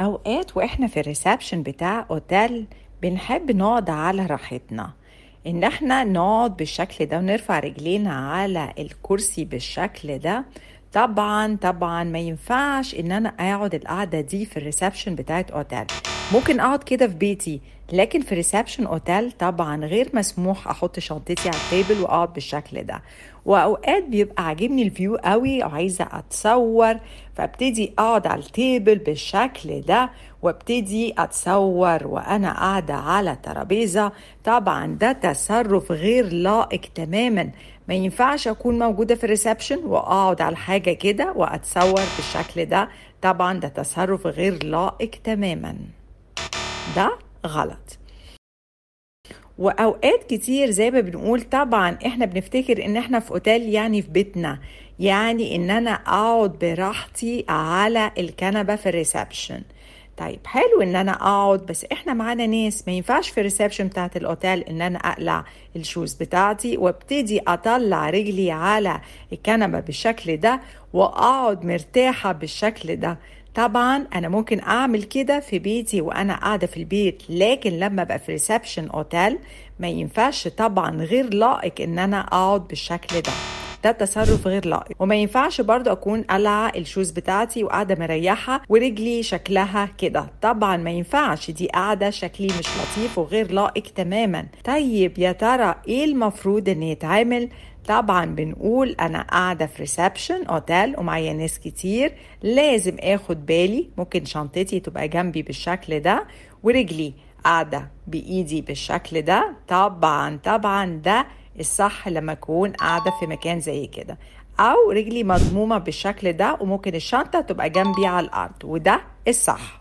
اوقات واحنا في الريسبشن بتاع اوتيل بنحب نقعد على راحتنا ان احنا نقعد بالشكل ده ونرفع رجلينا على الكرسي بالشكل ده طبعا طبعا ما ينفعش ان انا اقعد القعده دي في الريسبشن بتاعت اوتيل ممكن اقعد كده في بيتي لكن في ريسبشن اوتيل طبعا غير مسموح احط شنطتي على التيبل واقعد بالشكل ده واوقات بيبقى عاجبني الفيو قوي وعايزه اتصور فابتدي اقعد على التيبل بالشكل ده وابتدي اتصور وانا قاعده على ترابيزه طبعا ده تصرف غير لائق تماما ما ينفعش اكون موجوده في الريسبشن واقعد على حاجه كده واتصور بالشكل ده طبعا ده تصرف غير لائق تماما ده غلط واوقات كتير زي ما بنقول طبعا احنا بنفتكر ان احنا في اوتيل يعني في بيتنا يعني ان انا اقعد براحتي على الكنبه في الريسبشن طيب حلو ان انا اقعد بس احنا معانا ناس ما ينفعش في الريسبشن بتاعت الاوتيل ان انا اقلع الشوز بتاعتي وابتدي اطلع رجلي على الكنبه بالشكل ده واقعد مرتاحه بالشكل ده طبعا انا ممكن اعمل كده في بيتي وانا قاعده في البيت لكن لما ابقى في ريسبشن اوتيل ما ينفعش طبعا غير لائق ان انا اقعد بالشكل ده ده تصرف غير لائق وما ينفعش برضه اكون قلع الشوز بتاعتي وقاعده مريحه ورجلي شكلها كده طبعا ما ينفعش دي قاعده شكلي مش لطيف وغير لائق تماما طيب يا ترى ايه المفروض ان يتعمل طبعا بنقول انا قاعده في ريسبشن اوتيل ومعايا ناس كتير لازم اخد بالي ممكن شنطتي تبقى جنبي بالشكل ده ورجلي قاعده بايدي بالشكل ده طبعا طبعا ده الصح لما اكون قاعده في مكان زي كده او رجلي مضمومه بالشكل ده وممكن الشنطه تبقى جنبي على الارض وده الصح